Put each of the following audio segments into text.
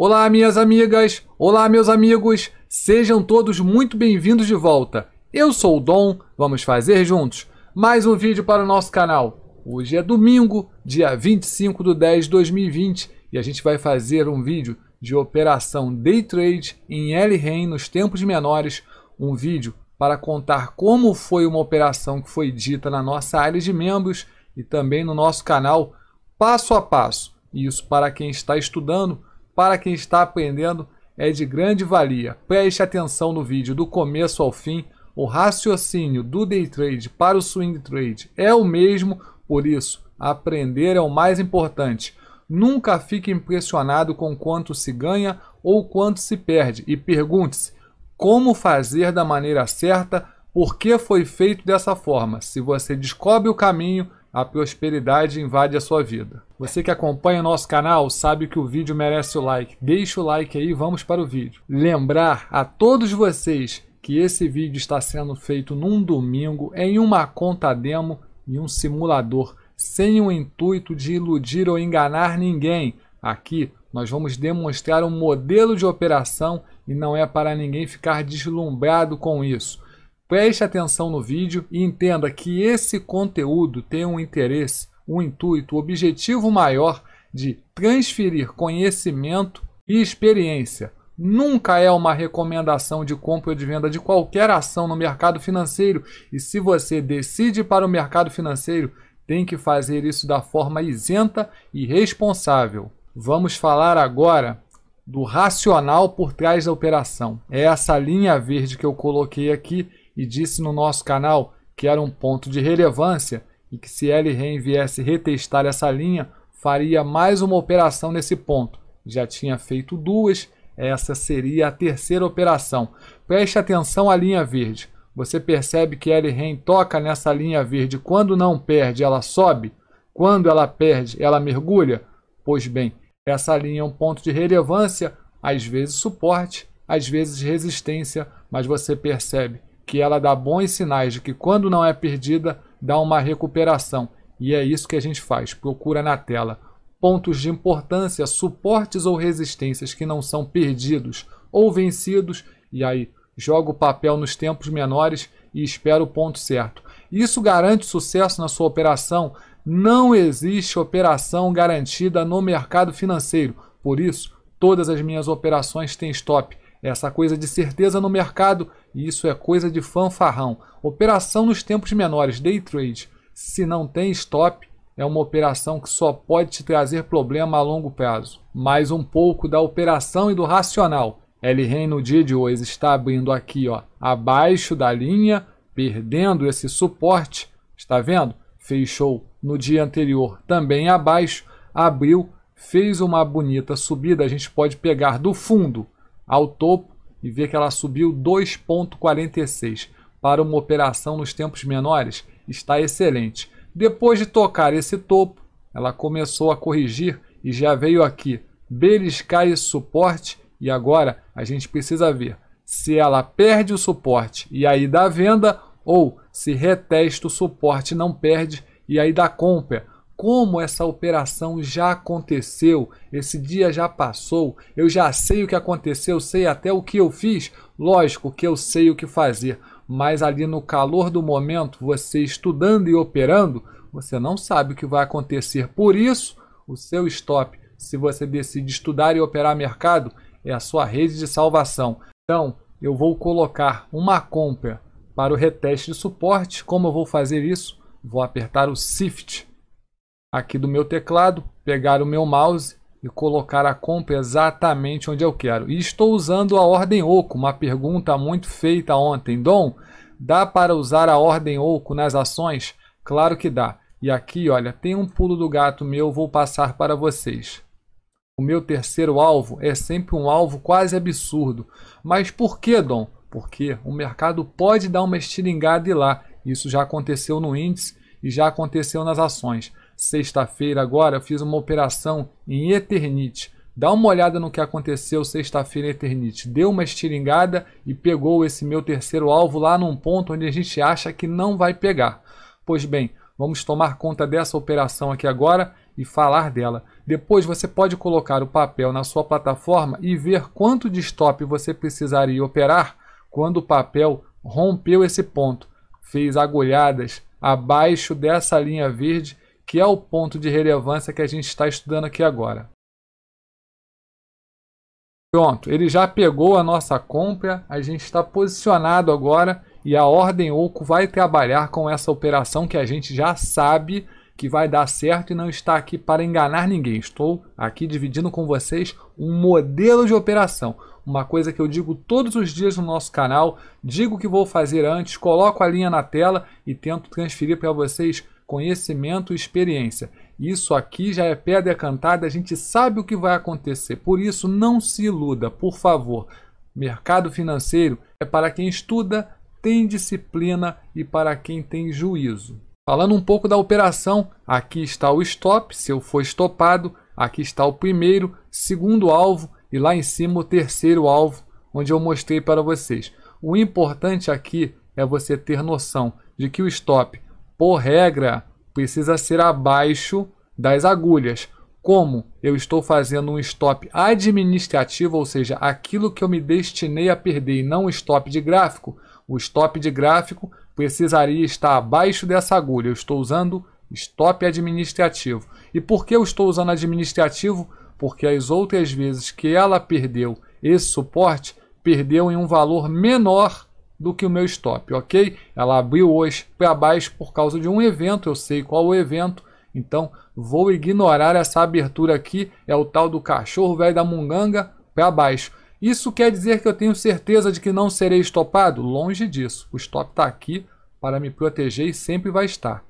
Olá, minhas amigas! Olá, meus amigos! Sejam todos muito bem-vindos de volta. Eu sou o Dom, vamos fazer juntos mais um vídeo para o nosso canal. Hoje é domingo, dia 25 de 10 de 2020 e a gente vai fazer um vídeo de operação Day Trade em l -Rain, nos tempos menores, um vídeo para contar como foi uma operação que foi dita na nossa área de membros e também no nosso canal, passo a passo. Isso para quem está estudando para quem está aprendendo é de grande valia. Preste atenção no vídeo do começo ao fim. O raciocínio do day trade para o swing trade é o mesmo, por isso, aprender é o mais importante. Nunca fique impressionado com quanto se ganha ou quanto se perde e pergunte-se como fazer da maneira certa, por que foi feito dessa forma. Se você descobre o caminho, a prosperidade invade a sua vida. Você que acompanha o nosso canal sabe que o vídeo merece o like. Deixa o like aí, vamos para o vídeo. Lembrar a todos vocês que esse vídeo está sendo feito num domingo em uma conta demo e um simulador, sem o intuito de iludir ou enganar ninguém. Aqui nós vamos demonstrar um modelo de operação e não é para ninguém ficar deslumbrado com isso. Preste atenção no vídeo e entenda que esse conteúdo tem um interesse, um intuito, um objetivo maior de transferir conhecimento e experiência. Nunca é uma recomendação de compra ou de venda de qualquer ação no mercado financeiro. E se você decide para o mercado financeiro, tem que fazer isso da forma isenta e responsável. Vamos falar agora do racional por trás da operação. É essa linha verde que eu coloquei aqui e disse no nosso canal que era um ponto de relevância e que se LREN viesse retestar essa linha, faria mais uma operação nesse ponto. Já tinha feito duas, essa seria a terceira operação. Preste atenção à linha verde. Você percebe que LREN toca nessa linha verde. Quando não perde, ela sobe. Quando ela perde, ela mergulha. Pois bem, essa linha é um ponto de relevância, às vezes suporte, às vezes resistência, mas você percebe que ela dá bons sinais de que quando não é perdida, dá uma recuperação. E é isso que a gente faz, procura na tela pontos de importância, suportes ou resistências que não são perdidos ou vencidos, e aí joga o papel nos tempos menores e espera o ponto certo. Isso garante sucesso na sua operação? Não existe operação garantida no mercado financeiro. Por isso, todas as minhas operações têm stop. Essa coisa de certeza no mercado isso é coisa de fanfarrão. Operação nos tempos menores, day trade. Se não tem stop, é uma operação que só pode te trazer problema a longo prazo. Mais um pouco da operação e do racional. LREN no dia de hoje está abrindo aqui, ó, abaixo da linha, perdendo esse suporte, está vendo? Fechou no dia anterior também abaixo, abriu, fez uma bonita subida, a gente pode pegar do fundo ao topo e ver que ela subiu 2,46 para uma operação nos tempos menores, está excelente. Depois de tocar esse topo, ela começou a corrigir e já veio aqui beliscar esse suporte e agora a gente precisa ver se ela perde o suporte e aí dá venda ou se retesta o suporte não perde e aí dá compra como essa operação já aconteceu, esse dia já passou, eu já sei o que aconteceu, sei até o que eu fiz. Lógico que eu sei o que fazer, mas ali no calor do momento, você estudando e operando, você não sabe o que vai acontecer. Por isso, o seu stop, se você decide estudar e operar mercado, é a sua rede de salvação. Então, eu vou colocar uma compra para o reteste de suporte. Como eu vou fazer isso? Vou apertar o Shift aqui do meu teclado, pegar o meu mouse e colocar a compra exatamente onde eu quero. E estou usando a ordem oco, uma pergunta muito feita ontem. Dom, dá para usar a ordem oco nas ações? Claro que dá. E aqui, olha, tem um pulo do gato meu, vou passar para vocês. O meu terceiro alvo é sempre um alvo quase absurdo. Mas por que, Dom? Porque o mercado pode dar uma estilingada e lá. Isso já aconteceu no índice e já aconteceu nas ações sexta-feira agora, eu fiz uma operação em Eternite. Dá uma olhada no que aconteceu sexta-feira em Eternite. Deu uma estiringada e pegou esse meu terceiro alvo lá num ponto onde a gente acha que não vai pegar. Pois bem, vamos tomar conta dessa operação aqui agora e falar dela. Depois você pode colocar o papel na sua plataforma e ver quanto de stop você precisaria operar quando o papel rompeu esse ponto, fez agulhadas abaixo dessa linha verde que é o ponto de relevância que a gente está estudando aqui agora. Pronto, ele já pegou a nossa compra, a gente está posicionado agora e a ordem OCO vai trabalhar com essa operação que a gente já sabe que vai dar certo e não está aqui para enganar ninguém. Estou aqui dividindo com vocês um modelo de operação, uma coisa que eu digo todos os dias no nosso canal, digo que vou fazer antes, coloco a linha na tela e tento transferir para vocês conhecimento e experiência. Isso aqui já é pedra cantada, a gente sabe o que vai acontecer. Por isso, não se iluda, por favor. Mercado financeiro é para quem estuda, tem disciplina e para quem tem juízo. Falando um pouco da operação, aqui está o stop, se eu for estopado, aqui está o primeiro, segundo alvo e lá em cima o terceiro alvo, onde eu mostrei para vocês. O importante aqui é você ter noção de que o stop por regra, precisa ser abaixo das agulhas. Como eu estou fazendo um stop administrativo, ou seja, aquilo que eu me destinei a perder e não um stop de gráfico, o stop de gráfico precisaria estar abaixo dessa agulha. Eu estou usando stop administrativo. E por que eu estou usando administrativo? Porque as outras vezes que ela perdeu esse suporte, perdeu em um valor menor do que o meu stop, ok? Ela abriu hoje para baixo por causa de um evento, eu sei qual o evento, então vou ignorar essa abertura aqui, é o tal do cachorro velho da munganga para baixo. Isso quer dizer que eu tenho certeza de que não serei estopado? Longe disso. O stop está aqui para me proteger e sempre vai estar.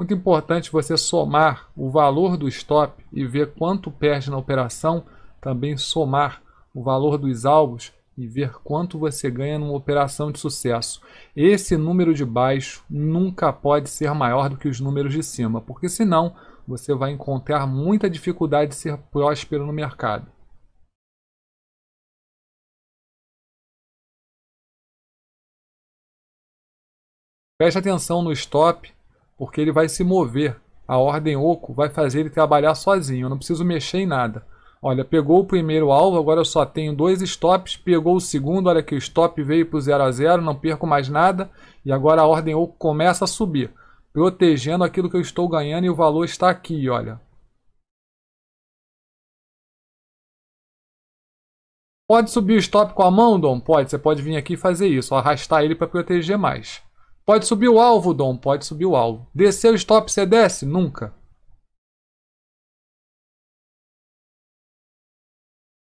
Muito importante você somar o valor do stop e ver quanto perde na operação, também somar o valor dos alvos e ver quanto você ganha numa operação de sucesso. Esse número de baixo nunca pode ser maior do que os números de cima, porque senão você vai encontrar muita dificuldade de ser próspero no mercado. Preste atenção no stop porque ele vai se mover. A ordem oco vai fazer ele trabalhar sozinho, eu não preciso mexer em nada. Olha, pegou o primeiro alvo, agora eu só tenho dois stops, pegou o segundo, olha que o stop veio para o 0 a 0, não perco mais nada, e agora a ordem oco começa a subir, protegendo aquilo que eu estou ganhando e o valor está aqui, olha. Pode subir o stop com a mão, Dom? Pode, você pode vir aqui e fazer isso, arrastar ele para proteger mais. Pode subir o alvo, Dom. Pode subir o alvo. Desceu o stop, você desce? Nunca.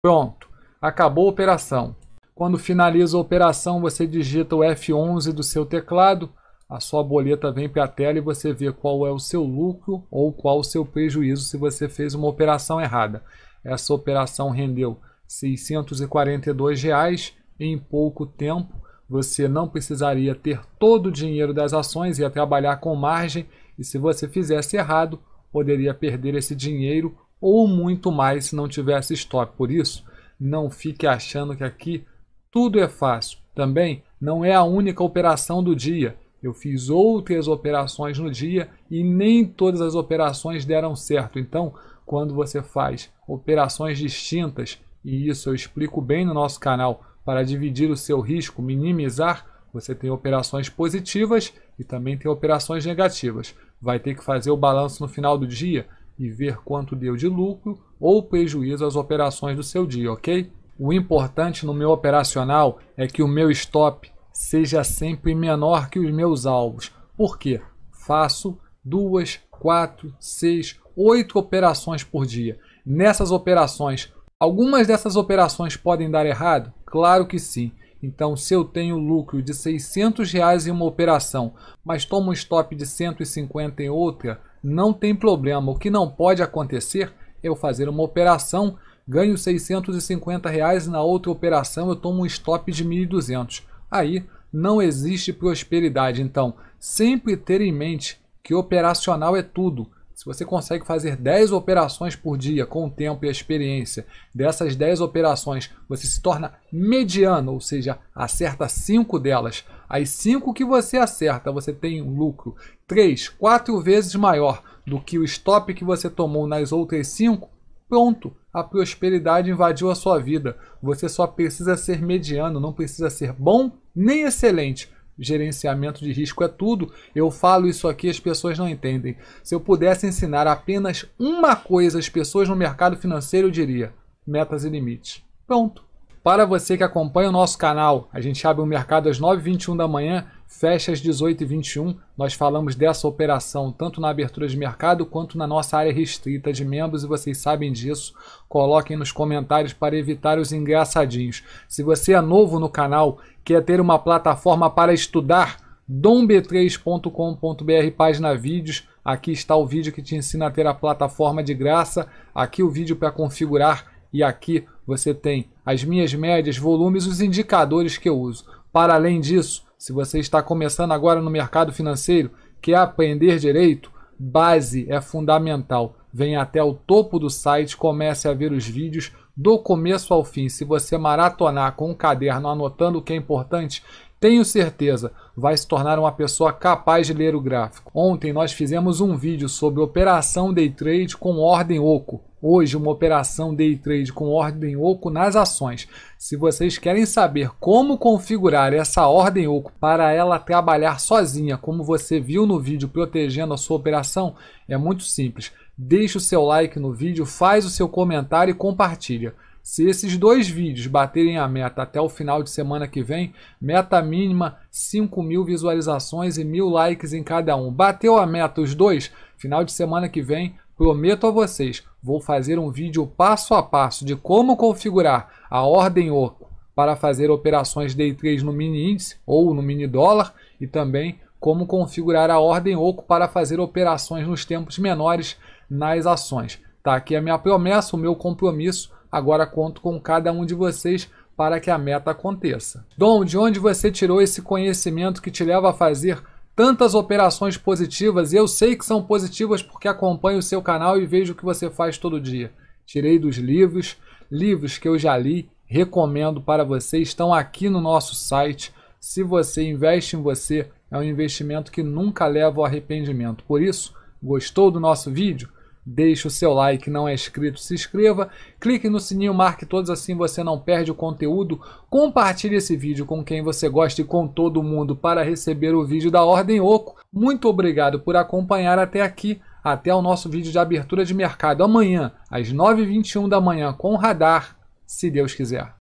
Pronto. Acabou a operação. Quando finaliza a operação, você digita o F11 do seu teclado, a sua boleta vem para a tela e você vê qual é o seu lucro ou qual o seu prejuízo se você fez uma operação errada. Essa operação rendeu R$ 642 reais em pouco tempo você não precisaria ter todo o dinheiro das ações, ia trabalhar com margem, e se você fizesse errado, poderia perder esse dinheiro ou muito mais se não tivesse stop Por isso, não fique achando que aqui tudo é fácil. Também não é a única operação do dia. Eu fiz outras operações no dia e nem todas as operações deram certo. Então, quando você faz operações distintas, e isso eu explico bem no nosso canal para dividir o seu risco, minimizar, você tem operações positivas e também tem operações negativas. Vai ter que fazer o balanço no final do dia e ver quanto deu de lucro ou prejuízo às operações do seu dia, ok? O importante no meu operacional é que o meu stop seja sempre menor que os meus alvos. Por quê? Faço duas, quatro, seis, oito operações por dia. Nessas operações, Algumas dessas operações podem dar errado? Claro que sim. Então, se eu tenho lucro de 600 reais em uma operação, mas tomo um stop de 150 em outra, não tem problema. O que não pode acontecer é eu fazer uma operação, ganho 650 reais e na outra operação eu tomo um stop de 1.200. Aí não existe prosperidade. Então, sempre ter em mente que operacional é tudo. Se você consegue fazer 10 operações por dia com o tempo e a experiência, dessas 10 operações você se torna mediano, ou seja, acerta 5 delas. As 5 que você acerta, você tem um lucro 3, 4 vezes maior do que o stop que você tomou nas outras 5, pronto, a prosperidade invadiu a sua vida. Você só precisa ser mediano, não precisa ser bom nem excelente gerenciamento de risco é tudo. Eu falo isso aqui, as pessoas não entendem. Se eu pudesse ensinar apenas uma coisa às pessoas no mercado financeiro, eu diria: metas e limites. Pronto. Para você que acompanha o nosso canal, a gente abre o mercado às 9h21 da manhã Fecha às 18h21, nós falamos dessa operação tanto na abertura de mercado quanto na nossa área restrita de membros e vocês sabem disso. Coloquem nos comentários para evitar os engraçadinhos. Se você é novo no canal, quer ter uma plataforma para estudar, domb3.com.br, página vídeos. Aqui está o vídeo que te ensina a ter a plataforma de graça. Aqui o vídeo para configurar e aqui você tem as minhas médias, volumes, os indicadores que eu uso. Para além disso, se você está começando agora no mercado financeiro, quer aprender direito, base é fundamental. Venha até o topo do site, comece a ver os vídeos do começo ao fim. Se você maratonar com um caderno anotando o que é importante, tenho certeza, vai se tornar uma pessoa capaz de ler o gráfico. Ontem nós fizemos um vídeo sobre operação day trade com ordem oco hoje uma operação day trade com ordem oco nas ações. Se vocês querem saber como configurar essa ordem oco para ela trabalhar sozinha, como você viu no vídeo protegendo a sua operação, é muito simples. Deixe o seu like no vídeo, faz o seu comentário e compartilha. Se esses dois vídeos baterem a meta até o final de semana que vem, meta mínima 5 mil visualizações e mil likes em cada um. Bateu a meta os dois? Final de semana que vem Prometo a vocês, vou fazer um vídeo passo a passo de como configurar a ordem OCO para fazer operações day 3 no mini índice ou no mini dólar e também como configurar a ordem OCO para fazer operações nos tempos menores nas ações. Tá aqui a minha promessa, o meu compromisso. Agora conto com cada um de vocês para que a meta aconteça. Dom, de onde você tirou esse conhecimento que te leva a fazer tantas operações positivas, e eu sei que são positivas porque acompanho o seu canal e vejo o que você faz todo dia. Tirei dos livros, livros que eu já li, recomendo para você, estão aqui no nosso site. Se você investe em você, é um investimento que nunca leva ao arrependimento. Por isso, gostou do nosso vídeo? deixe o seu like, não é inscrito, se inscreva, clique no sininho, marque todos assim você não perde o conteúdo, compartilhe esse vídeo com quem você gosta e com todo mundo para receber o vídeo da Ordem Oco. Muito obrigado por acompanhar até aqui, até o nosso vídeo de abertura de mercado amanhã às 9h21 da manhã com o Radar, se Deus quiser.